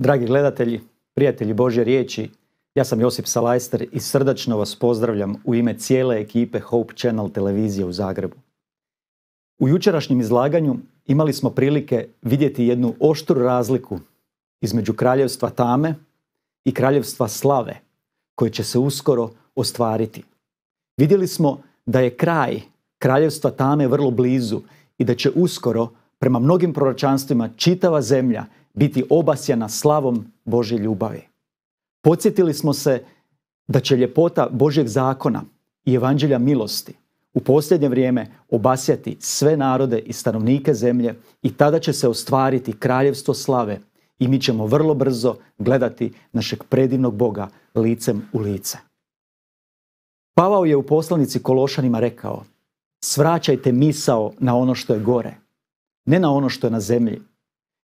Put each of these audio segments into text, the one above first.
Dragi gledatelji, prijatelji Božje riječi, ja sam Josip Salajster i srdačno vas pozdravljam u ime cijele ekipe Hope Channel televizije u Zagrebu. U jučerašnjem izlaganju imali smo prilike vidjeti jednu oštru razliku između kraljevstva tame i kraljevstva slave koje će se uskoro ostvariti. Vidjeli smo da je kraj kraljevstva tame vrlo blizu i da će uskoro prema mnogim proročanstvima čitava zemlja biti obasjena slavom Božje ljubavi. Podsjetili smo se da će ljepota Božjeg zakona i evanđelja milosti u posljednje vrijeme obasjati sve narode i stanovnike zemlje i tada će se ostvariti kraljevstvo slave i mi ćemo vrlo brzo gledati našeg predivnog Boga licem u lice. Pavao je u poslanici Kološanima rekao Svraćajte misao na ono što je gore, ne na ono što je na zemlji,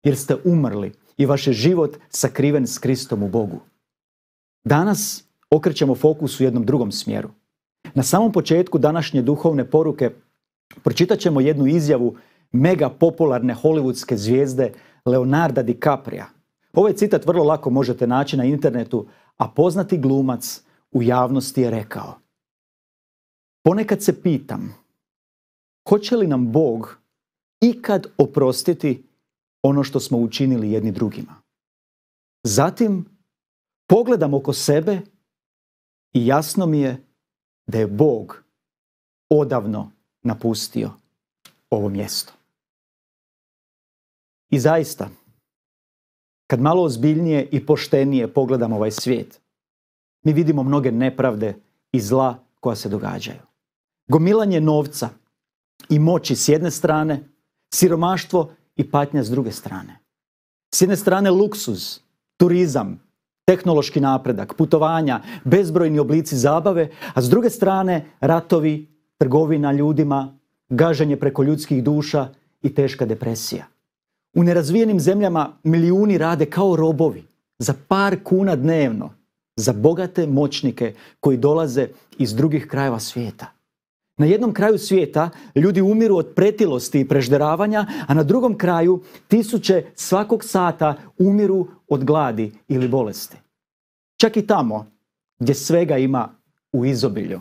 jer ste umrli i vaš je život sakriven s Kristom u Bogu. Danas okrećemo fokus u jednom drugom smjeru. Na samom početku današnje duhovne poruke pročitat ćemo jednu izjavu mega popularne hollywoodske zvijezde Leonarda DiCapria. Ovaj citat vrlo lako možete naći na internetu, a poznati glumac u javnosti je rekao Ponekad se pitam, hoće li nam Bog ikad oprostiti ono što smo učinili jedni drugima. Zatim, pogledam oko sebe i jasno mi je da je Bog odavno napustio ovo mjesto. I zaista, kad malo ozbiljnije i poštenije pogledam ovaj svijet, mi vidimo mnoge nepravde i zla koja se događaju. Gomilanje novca i moći s jedne strane, siromaštvo i patnja s druge strane. S jedne strane luksuz, turizam, tehnološki napredak, putovanja, bezbrojni oblici zabave, a s druge strane ratovi, trgovina ljudima, gaženje preko ljudskih duša i teška depresija. U nerazvijenim zemljama milijuni rade kao robovi za par kuna dnevno za bogate moćnike koji dolaze iz drugih krajeva svijeta. Na jednom kraju svijeta ljudi umiru od pretilosti i prežderavanja, a na drugom kraju tisuće svakog sata umiru od gladi ili bolesti. Čak i tamo gdje svega ima u izobilju,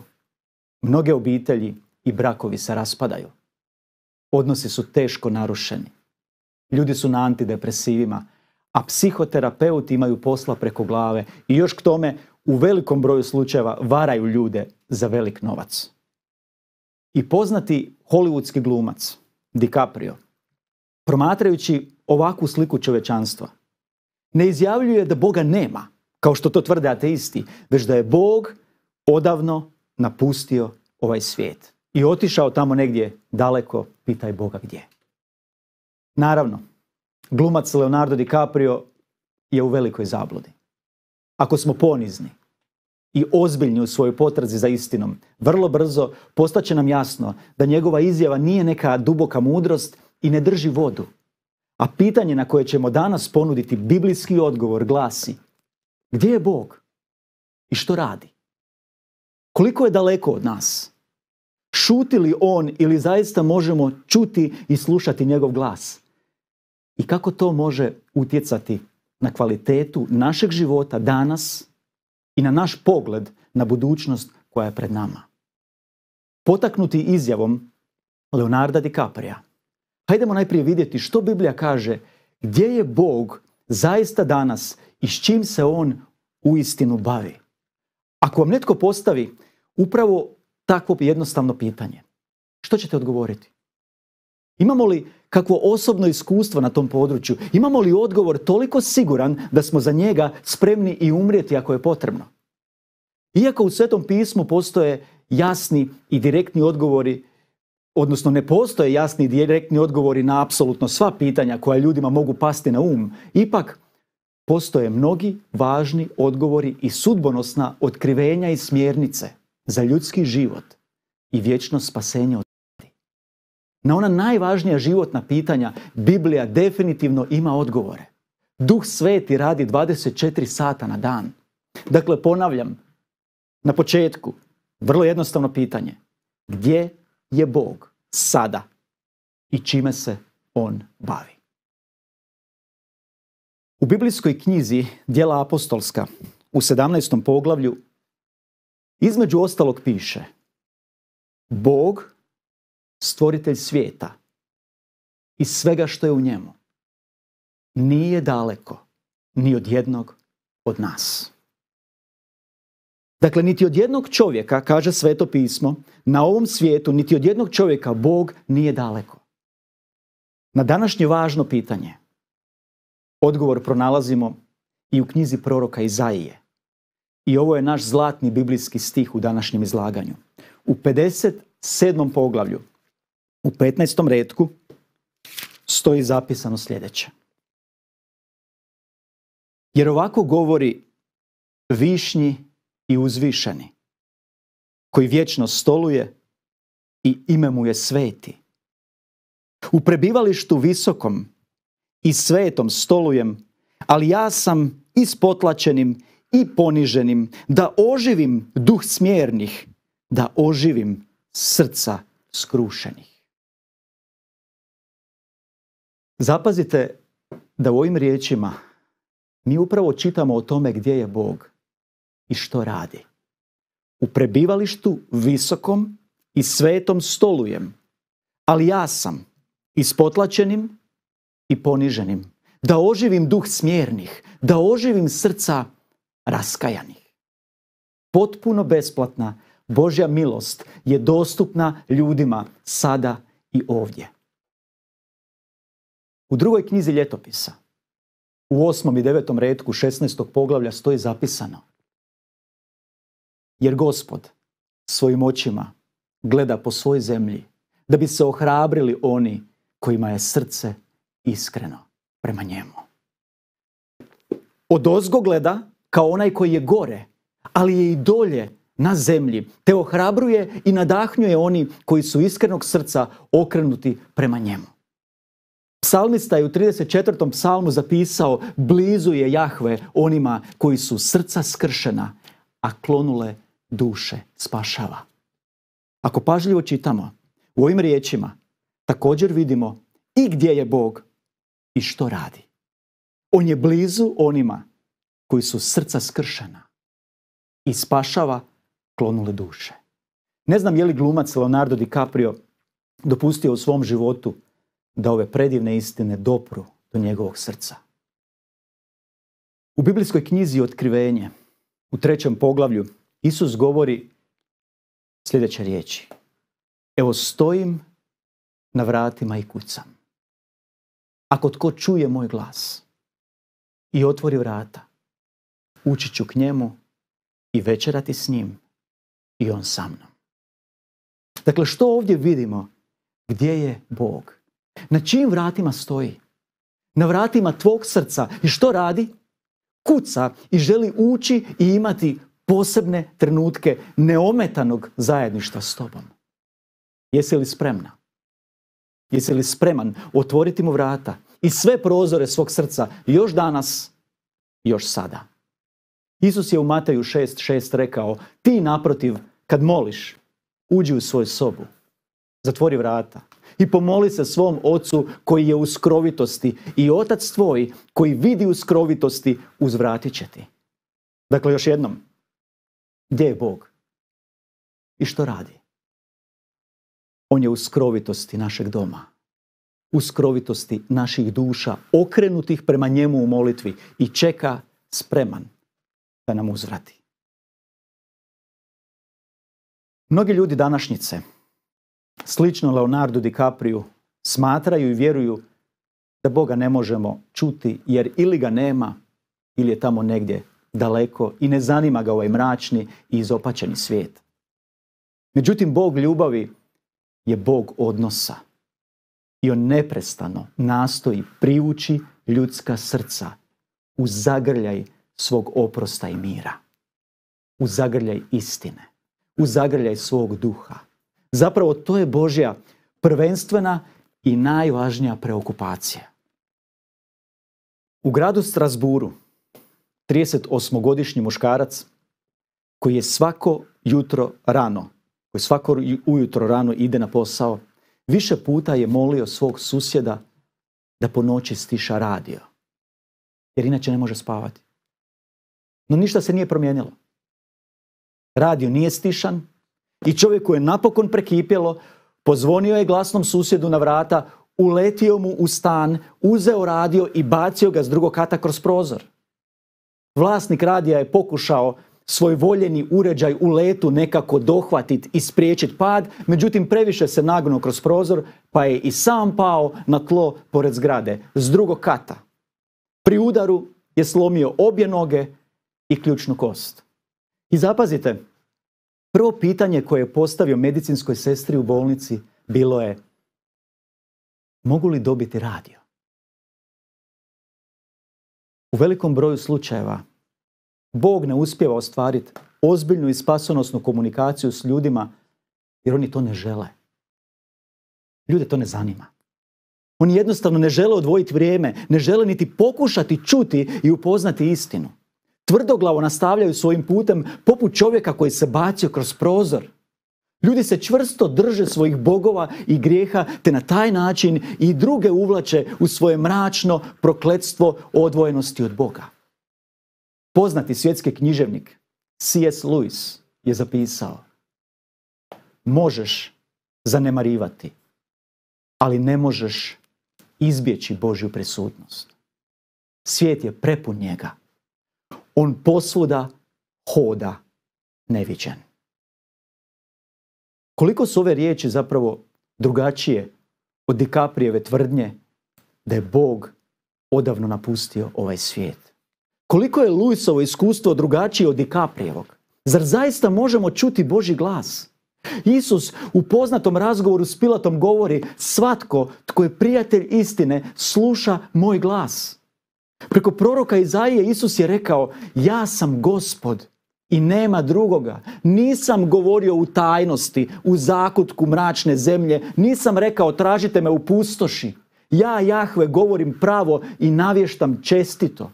mnoge obitelji i brakovi se raspadaju. Odnosi su teško narušeni. Ljudi su na antidepresivima, a psihoterapeuti imaju posla preko glave i još k tome u velikom broju slučajeva varaju ljude za velik novac i poznati hollywoodski glumac DiCaprio, promatrajući ovakvu sliku čovečanstva, ne izjavljuje da Boga nema, kao što to tvrde ateisti, već da je Bog odavno napustio ovaj svijet i otišao tamo negdje daleko, pitaj Boga gdje. Naravno, glumac Leonardo DiCaprio je u velikoj zabludi. Ako smo ponizni, i ozbiljni u svojoj potrazi za istinom, vrlo brzo postaće nam jasno da njegova izjava nije neka duboka mudrost i ne drži vodu. A pitanje na koje ćemo danas ponuditi biblijski odgovor glasi gdje je Bog i što radi? Koliko je daleko od nas? Šuti li on ili zaista možemo čuti i slušati njegov glas? I kako to može utjecati na kvalitetu našeg života danas i na naš pogled na budućnost koja je pred nama. Potaknuti izjavom Leonarda DiCaprija, hajdemo najprije vidjeti što Biblija kaže gdje je Bog zaista danas i s čim se On u istinu bavi. Ako vam netko postavi upravo takvo jednostavno pitanje, što ćete odgovoriti? Imamo li kakvo osobno iskustvo na tom području? Imamo li odgovor toliko siguran da smo za njega spremni i umrijeti ako je potrebno? Iako u Svetom pismu postoje jasni i direktni odgovori, odnosno ne postoje jasni i direktni odgovori na apsolutno sva pitanja koja ljudima mogu pasti na um, ipak postoje mnogi važni odgovori i sudbonosna otkrivenja i smjernice za ljudski život i vječno spasenje od na ona najvažnija životna pitanja Biblija definitivno ima odgovore. Duh sveti radi 24 sata na dan. Dakle, ponavljam, na početku, vrlo jednostavno pitanje. Gdje je Bog sada i čime se On bavi? U biblijskoj knjizi Djela apostolska u 17. poglavlju između ostalog piše Bog stvoritelj svijeta i svega što je u njemu, nije daleko ni od jednog od nas. Dakle, niti od jednog čovjeka, kaže sveto pismo, na ovom svijetu, niti od jednog čovjeka Bog nije daleko. Na današnje važno pitanje, odgovor pronalazimo i u knjizi proroka Izaije. I ovo je naš zlatni biblijski stih u današnjem izlaganju. U 57. poglavlju u 15. redku stoji zapisano sljedeće. Jer ovako govori višnji i uzvišeni, koji vječno stoluje i ime mu je sveti. U prebivalištu visokom i svetom stolujem, ali ja sam ispotlačenim i poniženim, da oživim duh smjernih, da oživim srca skrušenih. Zapazite da u ovim riječima mi upravo čitamo o tome gdje je Bog i što radi. U prebivalištu visokom i svetom stolujem, ali ja sam ispotlačenim i poniženim, da oživim duh smjernih, da oživim srca raskajanih. Potpuno besplatna Božja milost je dostupna ljudima sada i ovdje. U drugoj knjizi ljetopisa, u osmom i devetom redku 16. poglavlja stoji zapisano. Jer gospod svojim očima gleda po svoj zemlji da bi se ohrabrili oni kojima je srce iskreno prema njemu. Odozgo gleda kao onaj koji je gore, ali je i dolje na zemlji, te ohrabruje i nadahnjuje oni koji su iskrenog srca okrenuti prema njemu. Psalmista je u 34. psalmu zapisao blizu je Jahve onima koji su srca skršena, a klonule duše spašava. Ako pažljivo čitamo, u ovim riječima također vidimo i gdje je Bog i što radi. On je blizu onima koji su srca skršena i spašava klonule duše. Ne znam je li glumac Leonardo DiCaprio dopustio u svom životu da ove predivne istine dopru do njegovog srca. U biblijskoj knjizi Otkrivenje, u trećem poglavlju, Isus govori sljedeće riječi. Evo stojim na vratima i kucam. Ako tko čuje moj glas i otvori vrata, ući ću k njemu i večerati s njim i on sa mnom. Dakle, što ovdje vidimo? Gdje je Bog? Na čijim vratima stoji? Na vratima tvog srca. I što radi? Kuca i želi ući i imati posebne trenutke neometanog zajedništva s tobom. Jesi li spremna? Jesi li spreman otvoriti mu vrata i sve prozore svog srca još danas, još sada? Isus je u Mateju 6.6 rekao, ti naprotiv, kad moliš, uđi u svoju sobu, zatvori vrata i pomoli se svom ocu koji je u skrovitosti i otac tvoj koji vidi u skrovitosti uzvratit će ti. Dakle, još jednom, gdje je Bog? I što radi? On je u skrovitosti našeg doma, u skrovitosti naših duša, okrenutih prema njemu u molitvi i čeka spreman da nam uzvrati. Mnogi ljudi današnjice slično Leonardo DiCaprio, smatraju i vjeruju da Boga ne možemo čuti jer ili ga nema ili je tamo negdje daleko i ne zanima ga ovaj mračni i izopačeni svijet. Međutim, Bog ljubavi je Bog odnosa i on neprestano nastoji privući ljudska srca u zagrljaj svog oprosta i mira, u zagrljaj istine, u zagrljaj svog duha, Zapravo to je Božja prvenstvena i najvažnija preokupacija. U gradu Strasburu 38-godišnji muškarac koji je svako jutro rano, koji svako ujutro rano ide na posao, više puta je molio svog susjeda da po noći stiša radio. Jer inače ne može spavati. No ništa se nije promijenilo. Radio nije stišan, i čovjeku je napokon prekipjelo, pozvonio je glasnom susjedu na vrata, uletio mu u stan, uzeo radio i bacio ga s drugog kata kroz prozor. Vlasnik radija je pokušao svoj voljeni uređaj u letu nekako dohvatit i spriječit pad, međutim previše se nagnuo kroz prozor pa je i sam pao na tlo pored zgrade, s drugog kata. Pri udaru je slomio obje noge i ključnu kost. I zapazite, Prvo pitanje koje je postavio medicinskoj sestri u bolnici bilo je mogu li dobiti radio? U velikom broju slučajeva Bog ne uspjeva ostvariti ozbiljnu i spasonosnu komunikaciju s ljudima jer oni to ne žele. Ljude to ne zanima. Oni jednostavno ne žele odvojiti vrijeme, ne žele niti pokušati čuti i upoznati istinu tvrdoglavo nastavljaju svojim putem poput čovjeka koji se bacio kroz prozor. Ljudi se čvrsto drže svojih bogova i grijeha te na taj način i druge uvlače u svoje mračno prokletstvo odvojenosti od Boga. Poznati svjetski književnik C.S. Lewis je zapisao Možeš zanemarivati, ali ne možeš izbjeći Božju prisutnost. Svijet je prepun njega on posvuda hoda neviđen. Koliko su ove riječi zapravo drugačije od Dikaprijeve tvrdnje da je Bog odavno napustio ovaj svijet? Koliko je Luisovo iskustvo drugačije od Dikaprijevog? Zar zaista možemo čuti Boži glas? Isus u poznatom razgovoru s Pilatom govori svatko tko je prijatelj istine sluša moj glas. Preko proroka Izaije Isus je rekao, ja sam gospod i nema drugoga. Nisam govorio u tajnosti, u zakutku mračne zemlje, nisam rekao tražite me u pustoši. Ja, Jahve, govorim pravo i navještam čestito.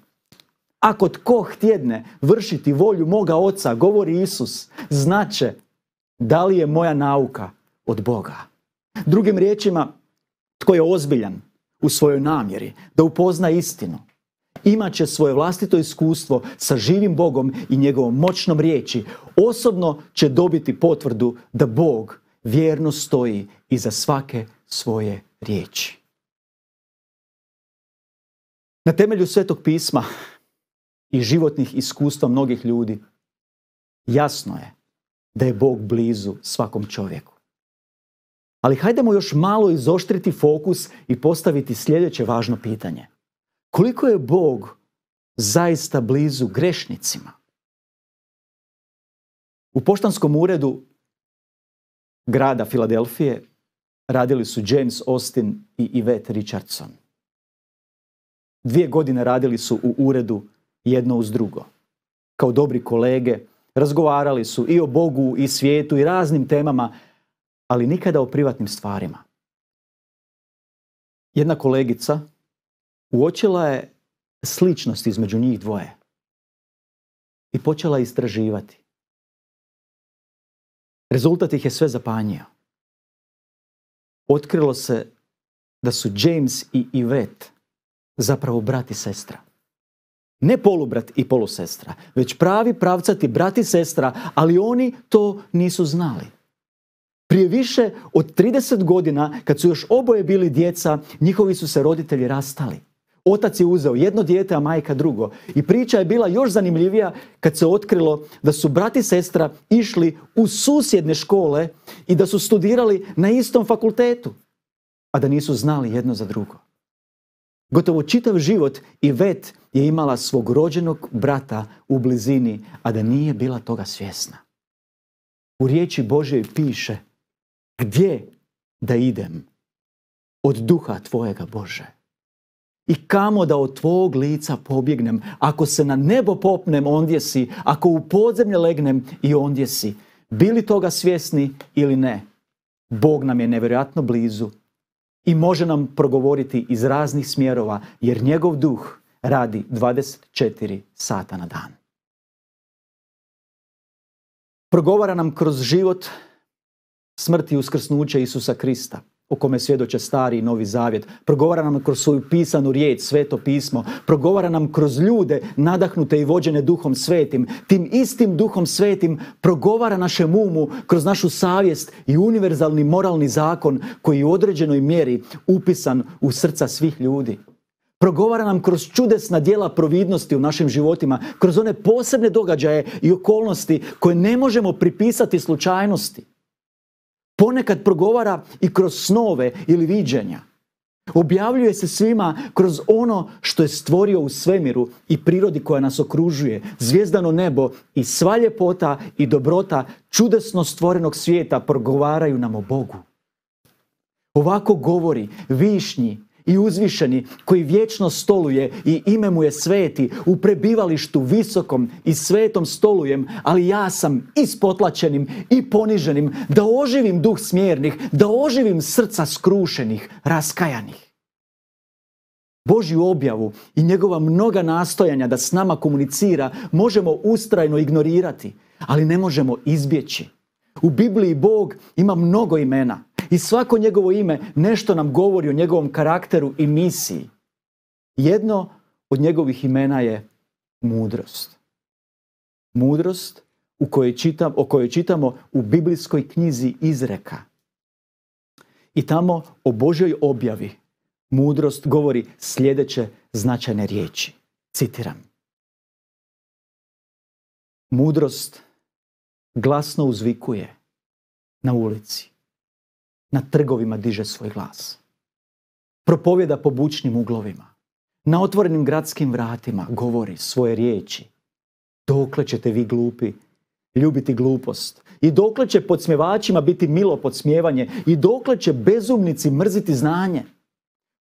Ako tko htjedne vršiti volju moga oca, govori Isus, znače da li je moja nauka od Boga. Drugim riječima, tko je ozbiljan u svojoj namjeri da upozna istinu, imat će svoje vlastito iskustvo sa živim Bogom i njegovom moćnom riječi. Osobno će dobiti potvrdu da Bog vjerno stoji iza svake svoje riječi. Na temelju Svetog pisma i životnih iskustva mnogih ljudi jasno je da je Bog blizu svakom čovjeku. Ali hajdemo još malo izoštriti fokus i postaviti sljedeće važno pitanje. Koliko je Bog zaista blizu grešnicima? U poštanskom uredu grada Filadelfije radili su James Austin i Yvette Richardson. Dvije godine radili su u uredu jedno uz drugo. Kao dobri kolege razgovarali su i o Bogu i svijetu i raznim temama, ali nikada o privatnim stvarima. Jedna kolegica uočila je sličnost između njih dvoje i počela istraživati. Rezultat ih je sve zapanjio. Otkrilo se da su James i Yvette zapravo brat i sestra. Ne polubrat i polusestra, već pravi pravcati brat i sestra, ali oni to nisu znali. Prije više od 30 godina, kad su još oboje bili djeca, njihovi su se roditelji rastali. Otac je uzeo jedno dijete, a majka drugo. I priča je bila još zanimljivija kad se otkrilo da su brat i sestra išli u susjedne škole i da su studirali na istom fakultetu, a da nisu znali jedno za drugo. Gotovo čitav život i vet je imala svog rođenog brata u blizini, a da nije bila toga svjesna. U riječi Bože piše, gdje da idem od duha tvojega Bože? i kamo da od tvog lica pobjegnem. Ako se na nebo popnem, ondje si. Ako u podzemlje legnem, i ondje si. Bili toga svjesni ili ne, Bog nam je nevjerojatno blizu i može nam progovoriti iz raznih smjerova, jer njegov duh radi 24 sata na dan. Progovara nam kroz život smrti i uskrsnuće Isusa Krista o kome svjedoče stari i novi zavjet. Progovara nam kroz svoju pisanu riječ, sveto pismo. Progovara nam kroz ljude nadahnute i vođene duhom svetim. Tim istim duhom svetim progovara našem umu kroz našu savjest i univerzalni moralni zakon koji je u određenoj mjeri upisan u srca svih ljudi. Progovara nam kroz čudesna dijela providnosti u našim životima, kroz one posebne događaje i okolnosti koje ne možemo pripisati slučajnosti. Ponekad progovara i kroz snove ili viđenja. Objavljuje se svima kroz ono što je stvorio u svemiru i prirodi koja nas okružuje, zvijezdano nebo i sva ljepota i dobrota čudesno stvorenog svijeta progovaraju nam o Bogu. Ovako govori višnji, i uzvišeni koji vječno stoluje i ime mu je sveti u prebivalištu visokom i svetom stolujem, ali ja sam ispotlačenim i poniženim da oživim duh smjernih, da oživim srca skrušenih, raskajanih. Božju objavu i njegova mnoga nastojanja da s nama komunicira možemo ustrajno ignorirati, ali ne možemo izbjeći. U Bibliji Bog ima mnogo imena – i svako njegovo ime nešto nam govori o njegovom karakteru i misiji. Jedno od njegovih imena je mudrost. Mudrost u kojoj čitam, o kojoj čitamo u biblijskoj knjizi Izreka. I tamo o Božoj objavi mudrost govori sljedeće značajne riječi. Citiram. Mudrost glasno uzvikuje na ulici na trgovima diže svoj glas. Propovjeda po bučnim uglovima. Na otvorenim gradskim vratima govori svoje riječi. Dokle ćete vi glupi ljubiti glupost? I dokle će podsmjevačima biti milo podsmjevanje? I dokle će bezumnici mrziti znanje?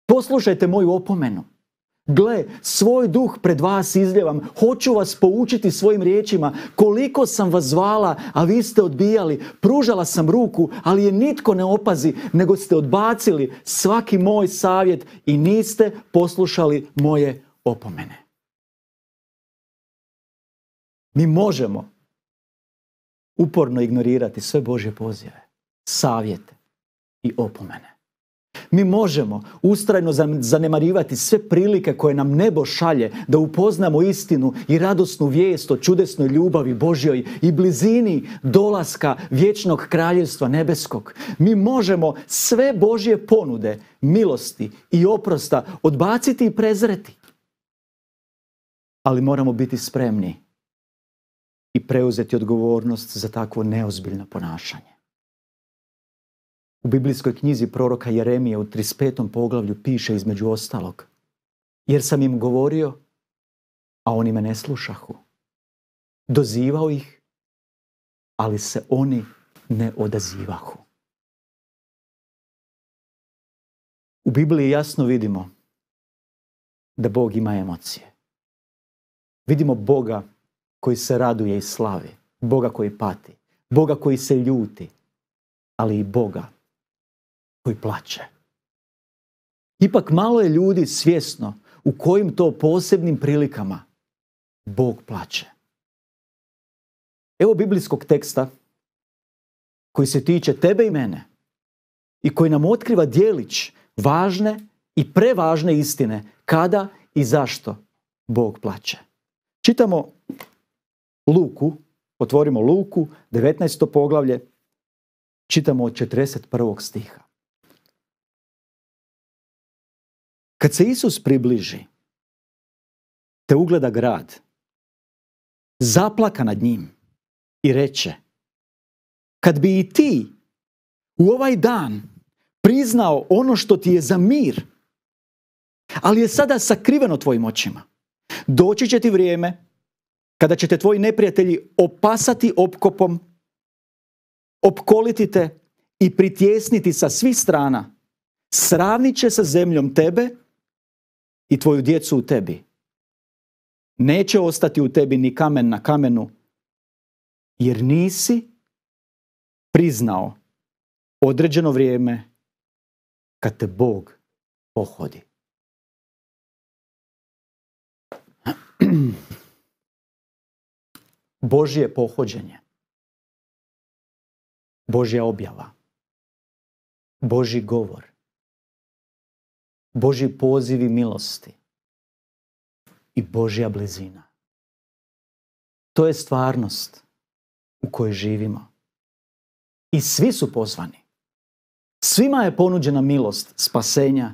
Poslušajte moju opomenu. Gle, svoj duh pred vas izljevam, hoću vas poučiti svojim riječima, koliko sam vas zvala, a vi ste odbijali, pružala sam ruku, ali je nitko ne opazi, nego ste odbacili svaki moj savjet i niste poslušali moje opomene. Mi možemo uporno ignorirati sve Božje pozive, savjete i opomene. Mi možemo ustrajno zanemarivati sve prilike koje nam nebo šalje da upoznamo istinu i radosnu vijest o čudesnoj ljubavi Božjoj i blizini dolaska vječnog kraljevstva nebeskog. Mi možemo sve Božje ponude, milosti i oprosta odbaciti i prezreti. Ali moramo biti spremni i preuzeti odgovornost za takvo neozbiljno ponašanje. U biblijskoj knjizi proroka Jeremije u 35. poglavlju piše između ostalog Jer sam im govorio, a oni me ne slušahu. Dozivao ih, ali se oni ne odazivahu. U Bibliji jasno vidimo da Bog ima emocije. Vidimo Boga koji se raduje i slavi, Boga koji pati, Boga koji se ljuti, ali i Boga koji plače. Ipak malo je ljudi svjesno u kojim to posebnim prilikama Bog plače. Evo biblijskog teksta koji se tiče tebe i mene i koji nam otkriva dijelić važne i prevažne istine kada i zašto Bog plače. Čitamo Luku, otvorimo Luku, 19. poglavlje, čitamo od 41. stiha. Kad se Isus približi, te ugleda grad, zaplaka nad njim i reče, kad bi i ti u ovaj dan priznao ono što ti je za mir, ali je sada sakriveno tvojim očima, doći će ti vrijeme kada će te tvoji neprijatelji opasati opkopom, opkoliti te i pritjesniti sa svih strana, sravnit će sa zemljom tebe i tvoju djecu u tebi. Neće ostati u tebi ni kamen na kamenu, jer nisi priznao određeno vrijeme kad te Bog pohodi. Božje pohođenje. Božja objava. Boži govor. Boži pozivi milosti i Božja blizina. To je stvarnost u kojoj živimo. I svi su pozvani. Svima je ponuđena milost spasenja,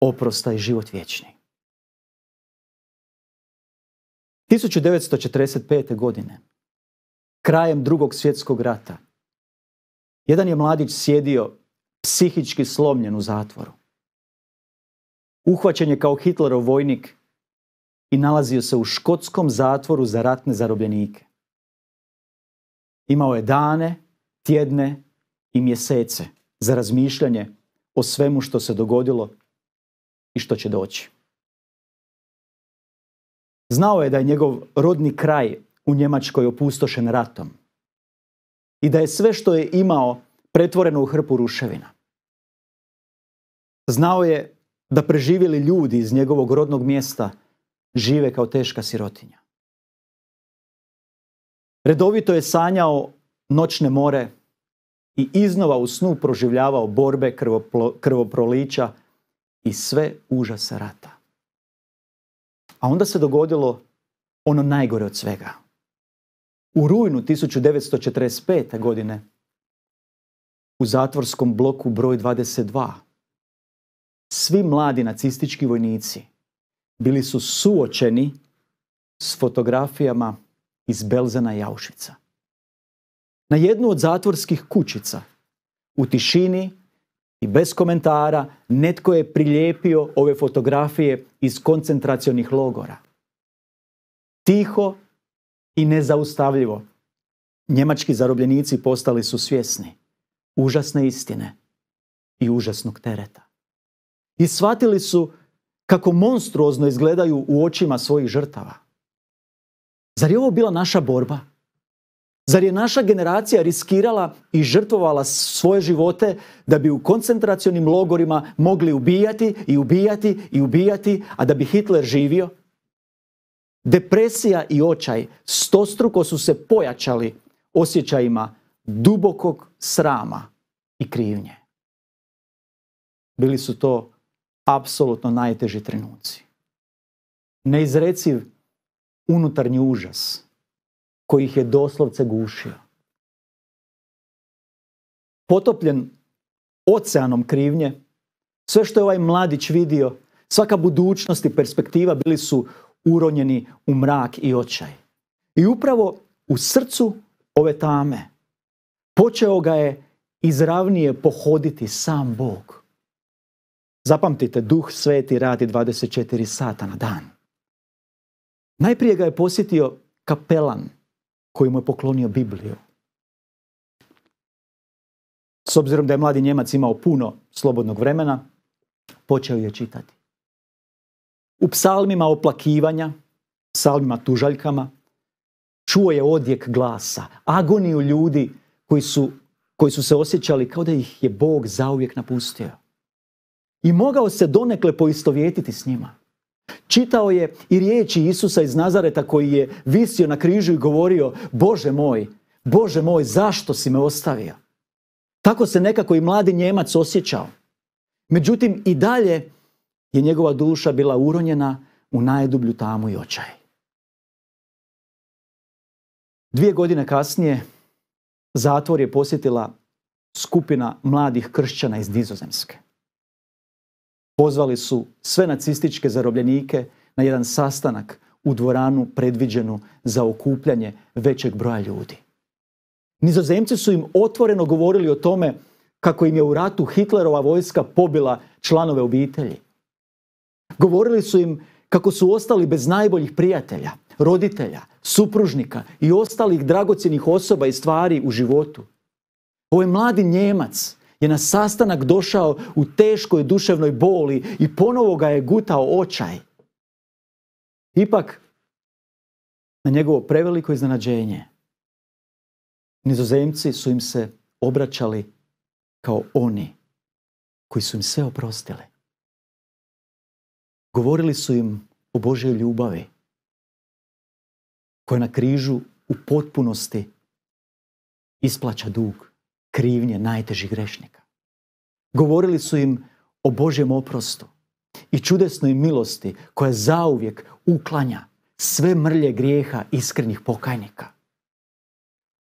oprosta i život vječni. 1945. godine, krajem drugog svjetskog rata, jedan je mladić sjedio psihički slomljen u zatvoru. Uhvaćen je kao Hitlerov vojnik i nalazio se u škotskom zatvoru za ratne zarobljenike. Imao je dane, tjedne i mjesece za razmišljanje o svemu što se dogodilo i što će doći. Znao je da je njegov rodni kraj u Njemačkoj opustošen ratom i da je sve što je imao pretvoreno u hrpu ruševina. Znao je da preživjeli ljudi iz njegovog rodnog mjesta žive kao teška sirotinja. Redovito je sanjao noćne more i iznova u snu proživljavao borbe krvoprolića i sve užasa rata. A onda se dogodilo ono najgore od svega. U rujnu 1945. godine u zatvorskom bloku broj 22 svi mladi nacistički vojnici bili su suočeni s fotografijama iz Belzena i Na jednu od zatvorskih kućica, u tišini i bez komentara, netko je prilijepio ove fotografije iz koncentracionih logora. Tiho i nezaustavljivo, njemački zarobljenici postali su svjesni užasne istine i užasnog tereta i shvatili su kako monstruozno izgledaju u očima svojih žrtava. Zar je ovo bila naša borba? Zar je naša generacija riskirala i žrtvovala svoje živote da bi u koncentracionim logorima mogli ubijati i ubijati i ubijati, a da bi Hitler živio? Depresija i očaj stostruko su se pojačali osjećajima dubokog srama i krivnje. Bili su to apsolutno najteži trenuci. Neizreciv unutarnji užas koji ih je doslovce gušio. Potopljen oceanom krivnje, sve što je ovaj mladić vidio, svaka budućnost i perspektiva bili su uronjeni u mrak i očaj. I upravo u srcu ove tame počeo ga je izravnije pohoditi sam Bog. Zapamtite, duh sveti radi 24 sata na dan. Najprije ga je posjetio kapelan koji mu je poklonio Bibliju. S obzirom da je mladi Njemac imao puno slobodnog vremena, počeo je čitati. U psalmima oplakivanja, psalmima tužaljkama, čuo je odjek glasa, agoniju ljudi koji su, koji su se osjećali kao da ih je Bog zauvijek napustio i mogao se donekle poistovjetiti s njima. Čitao je i riječi Isusa iz Nazareta koji je visio na križu i govorio Bože moj, Bože moj, zašto si me ostavio? Tako se nekako i mladi Njemac osjećao. Međutim, i dalje je njegova duša bila uronjena u najdublju tamu i očaj. Dvije godine kasnije zatvor je posjetila skupina mladih kršćana iz Dizozemske. Pozvali su sve nacističke zarobljenike na jedan sastanak u dvoranu predviđenu za okupljanje većeg broja ljudi. Nizozemci su im otvoreno govorili o tome kako im je u ratu Hitlerova vojska pobila članove obitelji. Govorili su im kako su ostali bez najboljih prijatelja, roditelja, supružnika i ostalih dragocjenih osoba i stvari u životu. je mladi Njemac je na sastanak došao u teškoj duševnoj boli i ponovo ga je gutao očaj. Ipak, na njegovo preveliko iznenađenje, nizozemci su im se obraćali kao oni koji su im sve oprostili. Govorili su im o Božoj ljubavi koja na križu u potpunosti isplaća dug krivnje najtežih grešnika. Govorili su im o Božjem oprostu i čudesnoj milosti koja zauvijek uklanja sve mrlje grijeha iskrenih pokajnika.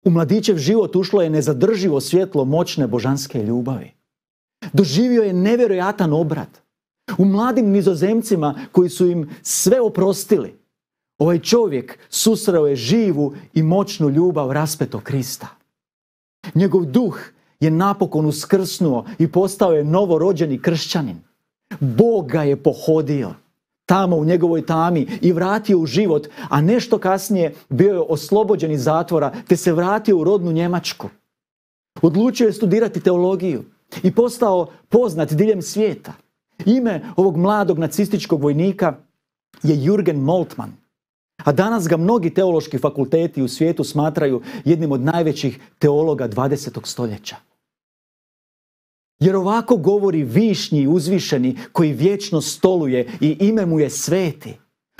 U mladićev život ušlo je nezadrživo svjetlo moćne božanske ljubavi. Doživio je nevjerojatan obrat. U mladim nizozemcima koji su im sve oprostili, ovaj čovjek susreo je živu i moćnu ljubav raspeto Krista. Njegov duh je napokon uskrsnuo i postao je novorođeni kršćanin. Bog ga je pohodio tamo u njegovoj tami i vratio u život, a nešto kasnije bio je oslobođen iz zatvora te se vratio u rodnu Njemačku. Odlučio je studirati teologiju i postao poznat diljem svijeta. Ime ovog mladog nacističkog vojnika je Jürgen Moltmann. A danas ga mnogi teološki fakulteti u svijetu smatraju jednim od najvećih teologa 20. stoljeća. Jer ovako govori višnji uzvišeni koji vječno stoluje i ime mu je sveti.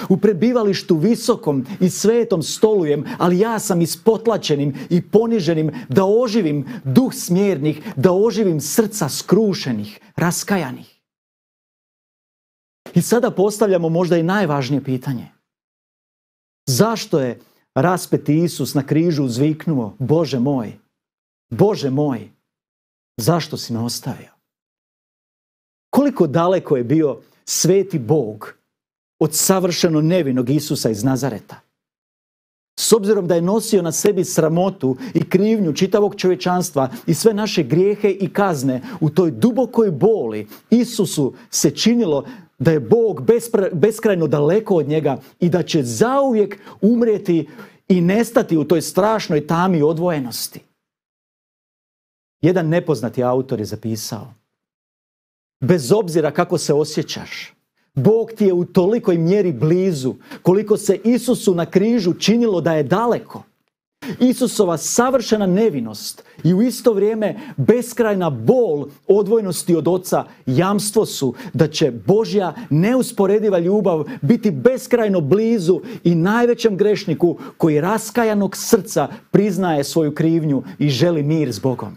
U prebivalištu visokom i svetom stolujem, ali ja sam ispotlačenim i poniženim da oživim duh smjernih, da oživim srca skrušenih, raskajanih. I sada postavljamo možda i najvažnije pitanje. Zašto je raspeti Isus na križu uzviknuo, Bože moj, Bože moj, zašto si me ostavio? Koliko daleko je bio sveti Bog od savršeno nevinog Isusa iz Nazareta? S obzirom da je nosio na sebi sramotu i krivnju čitavog čovječanstva i sve naše grijehe i kazne, u toj dubokoj boli Isusu se činilo da je Bog beskrajno daleko od njega i da će zauvijek umrijeti i nestati u toj strašnoj tami odvojenosti. Jedan nepoznati autor je zapisao Bez obzira kako se osjećaš, Bog ti je u tolikoj mjeri blizu koliko se Isusu na križu činilo da je daleko. Isusova savršena nevinost i u isto vrijeme beskrajna bol odvojnosti od oca jamstvo su da će Božja neusporediva ljubav biti beskrajno blizu i najvećem grešniku koji raskajanog srca priznaje svoju krivnju i želi mir s Bogom.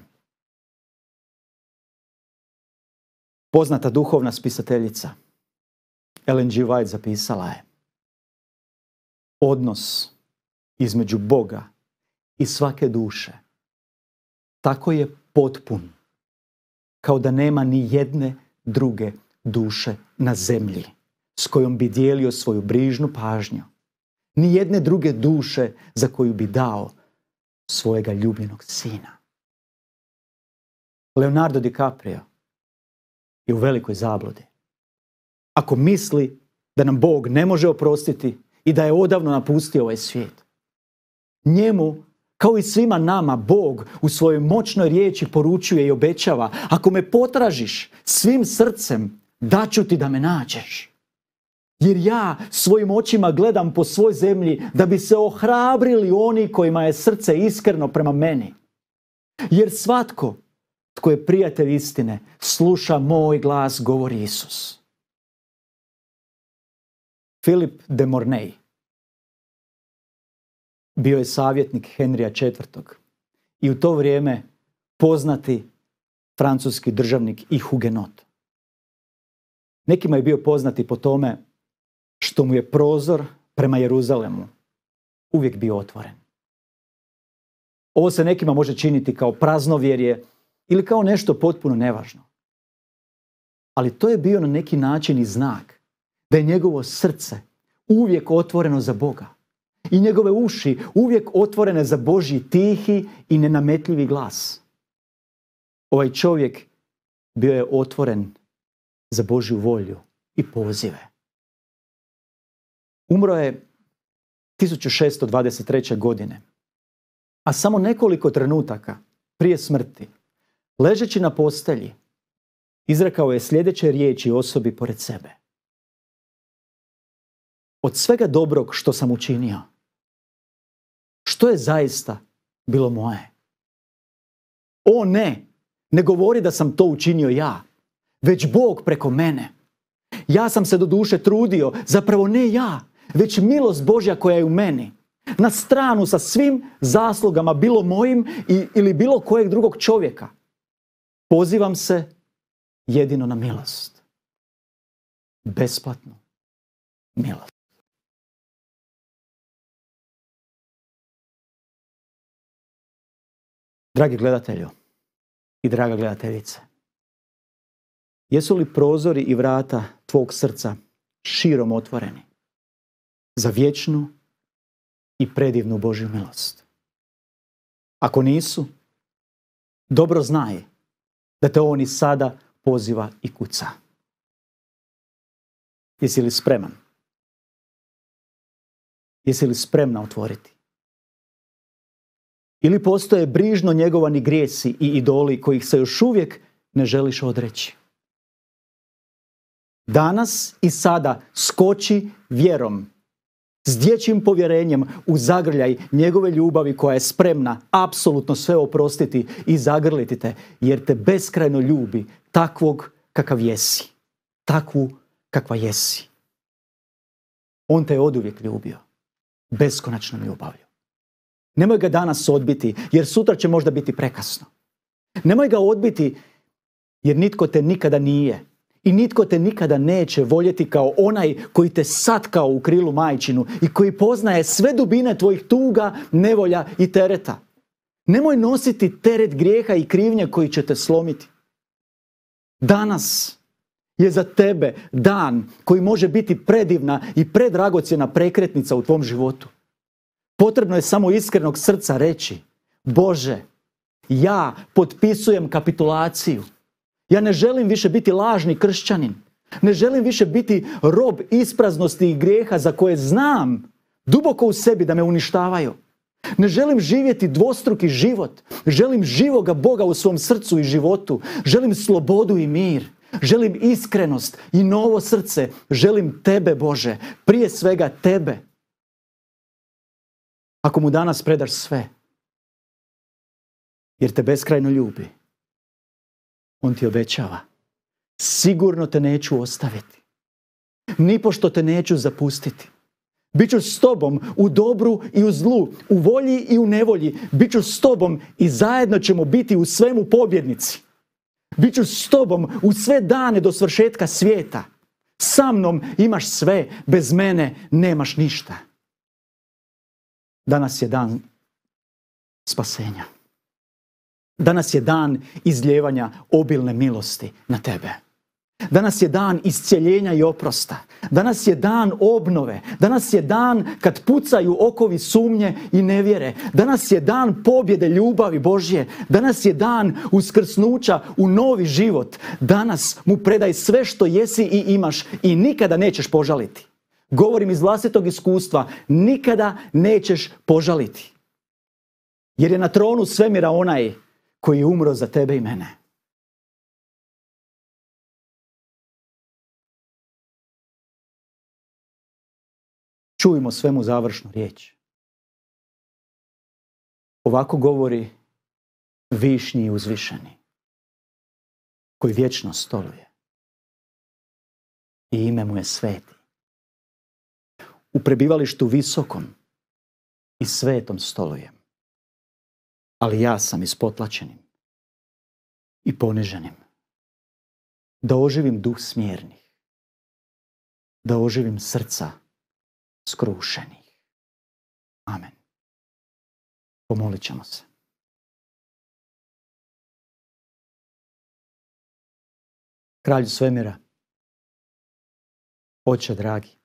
Poznata duhovna spisateljica Ellen G. White zapisala je Odnos između Boga i svake duše. Tako je potpun, kao da nema ni jedne druge duše na zemlji s kojom bi dijelio svoju brižnu pažnju. Ni jedne druge duše za koju bi dao svojega ljubljenog sina. Leonardo DiCaprio je u velikoj zablodi. Ako misli da nam Bog ne može oprostiti i da je odavno napustio ovaj svijet, njemu kao i svima nama, Bog u svojoj moćnoj riječi poručuje i obećava, ako me potražiš svim srcem, daću ti da me nađeš. Jer ja svojim očima gledam po svoj zemlji da bi se ohrabrili oni kojima je srce iskreno prema meni. Jer svatko tko je prijatelj istine, sluša moj glas, govori Isus. Filip de Mornay bio je savjetnik Henrija IV. I u to vrijeme poznati francuski državnik i hugenot. Nekima je bio poznati po tome što mu je prozor prema Jeruzalemu uvijek bio otvoren. Ovo se nekima može činiti kao praznovjerje ili kao nešto potpuno nevažno. Ali to je bio na neki način i znak da je njegovo srce uvijek otvoreno za Boga i njegove uši uvijek otvorene za Božji tihi i nenametljivi glas. Ovaj čovjek bio je otvoren za Božju volju i pozive. Umro je 1623. godine, a samo nekoliko trenutaka prije smrti, ležeći na postelji, izrekao je sljedeće riječi osobi pored sebe. Od svega dobrog što sam učinio, što je zaista bilo moje. O ne, ne govori da sam to učinio ja, već Bog preko mene. Ja sam se do duše trudio, zapravo ne ja, već milost Božja koja je u meni. Na stranu sa svim zaslugama, bilo mojim ili bilo kojeg drugog čovjeka. Pozivam se jedino na milost. Besplatno milost. Dragi gledatelju i draga gledateljice, jesu li prozori i vrata tvog srca širom otvoreni za vječnu i predivnu Božju milost? Ako nisu, dobro znaj da te on i sada poziva i kuca. Jesi li spreman? Jesi li spremna otvoriti? Ili postoje brižno njegovani grijesi i idoli kojih se još uvijek ne želiš odreći. Danas i sada skoči vjerom, s dječjim povjerenjem u zagrljaj njegove ljubavi koja je spremna apsolutno sve oprostiti i zagrliti te, jer te beskrajno ljubi takvog kakav jesi, takvu kakva jesi. On te je oduvijek ljubio, beskonačnom ljubavlju. Nemoj ga danas odbiti jer sutra će možda biti prekasno. Nemoj ga odbiti jer nitko te nikada nije. I nitko te nikada neće voljeti kao onaj koji te satkao u krilu majčinu i koji poznaje sve dubine tvojih tuga, nevolja i tereta. Nemoj nositi teret grijeha i krivnje koji će te slomiti. Danas je za tebe dan koji može biti predivna i predragocjena prekretnica u tvom životu. Potrebno je samo iskrenog srca reći, Bože, ja potpisujem kapitulaciju. Ja ne želim više biti lažni kršćanin. Ne želim više biti rob ispraznosti i grijeha za koje znam duboko u sebi da me uništavaju. Ne želim živjeti dvostruki život. Želim živoga Boga u svom srcu i životu. Želim slobodu i mir. Želim iskrenost i novo srce. Želim tebe Bože, prije svega tebe. Ako mu danas predaš sve, jer te beskrajno ljubi, on ti obećava. Sigurno te neću ostaviti. Nipošto te neću zapustiti. Biću s tobom u dobru i u zlu, u volji i u nevolji. Biću s tobom i zajedno ćemo biti u svemu pobjednici. Biću s tobom u sve dane do svršetka svijeta. Sa mnom imaš sve, bez mene nemaš ništa. Danas je dan spasenja. Danas je dan izljevanja obilne milosti na tebe. Danas je dan iscjeljenja i oprosta. Danas je dan obnove. Danas je dan kad pucaju okovi sumnje i nevjere. Danas je dan pobjede ljubavi Božje. Danas je dan uskrsnuća u novi život. Danas mu predaj sve što jesi i imaš i nikada nećeš požaliti govorim iz vlastitog iskustva, nikada nećeš požaliti. Jer je na tronu svemira onaj koji je umro za tebe i mene. Čujmo svemu završnu riječ. Ovako govori višnji i uzvišeni, koji vječno stoluje. I ime mu je sveti u prebivalištu visokom i svetom stolujem. Ali ja sam ispotlačenim i poniženim. Da oživim duh smjernih. Da oživim srca skrušenih. Amen. Pomolit ćemo se. Kralju svemira, Oče dragi,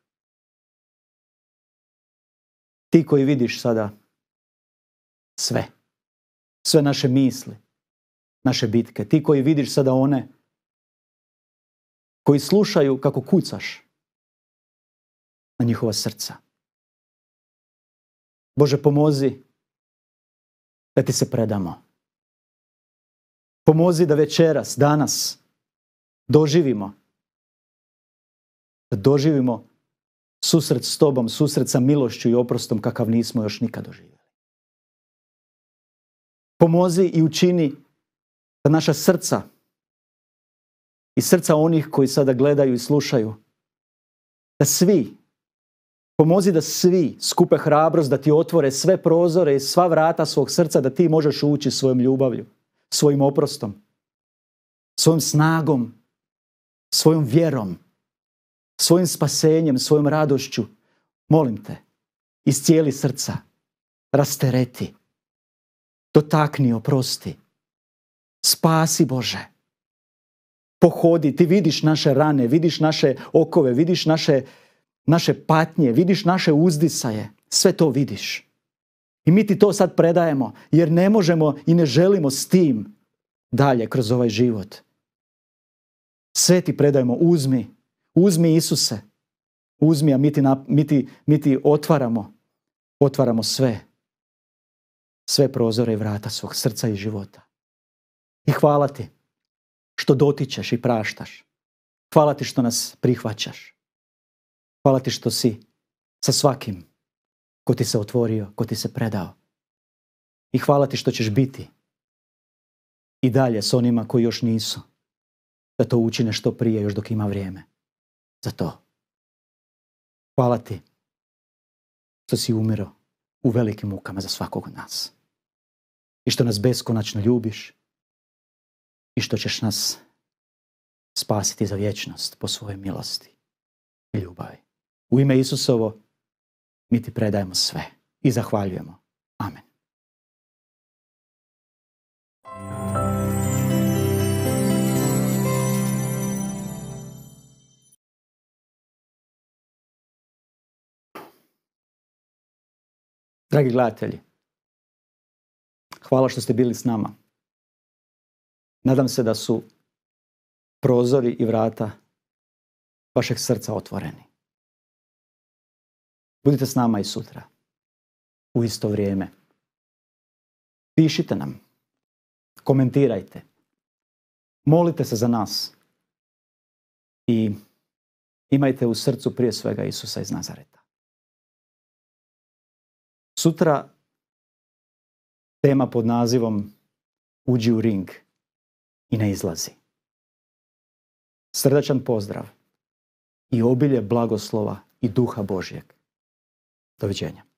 ti koji vidiš sada sve, sve naše misli, naše bitke, ti koji vidiš sada one koji slušaju kako kucaš na njihova srca. Bože, pomozi da ti se predamo. Pomozi da večeras, danas, doživimo. Da doživimo susret s tobom, susret sa milošću i oprostom kakav nismo još nikad doživjeli. Pomozi i učini da naša srca i srca onih koji sada gledaju i slušaju, da svi, pomozi da svi skupe hrabrost da ti otvore sve prozore i sva vrata svog srca da ti možeš ući svojom ljubavlju, svojim oprostom, svojom snagom, svojom vjerom, svojim spasenjem, svojom radošću. Molim te, iz cijeli srca, rastereti, dotakni, oprosti, spasi Bože. Pohodi, ti vidiš naše rane, vidiš naše okove, vidiš naše, naše patnje, vidiš naše uzdisaje, sve to vidiš. I mi ti to sad predajemo, jer ne možemo i ne želimo s tim dalje kroz ovaj život. Sve ti predajemo, uzmi, Uzmi Isuse. Uzmi, a mi ti, mi ti, mi ti otvaramo. Otvaramo sve. Sve prozore i vrata svog srca i života. I hvala ti što dotičeš i praštaš. Hvala ti što nas prihvaćaš. Hvala ti što si sa svakim ko ti se otvorio, ko ti se predao. I hvala ti što ćeš biti i dalje s onima koji još nisu. Da to učine što prije, još dok ima vrijeme za to. Hvala ti što si umiro u velikim mukama za svakog od nas. I što nas beskonačno ljubiš i što ćeš nas spasiti za vječnost po svojoj milosti i ljubavi. U ime Isusovo mi ti predajemo sve i zahvaljujemo Dragi gledatelji, hvala što ste bili s nama. Nadam se da su prozori i vrata vašeg srca otvoreni. Budite s nama i sutra, u isto vrijeme. Pišite nam, komentirajte, molite se za nas i imajte u srcu prije svega Isusa iz Nazareta. Sutra tema pod nazivom Uđi u ring i ne izlazi. Srdačan pozdrav i obilje blagoslova i duha Božjeg. Doviđenja.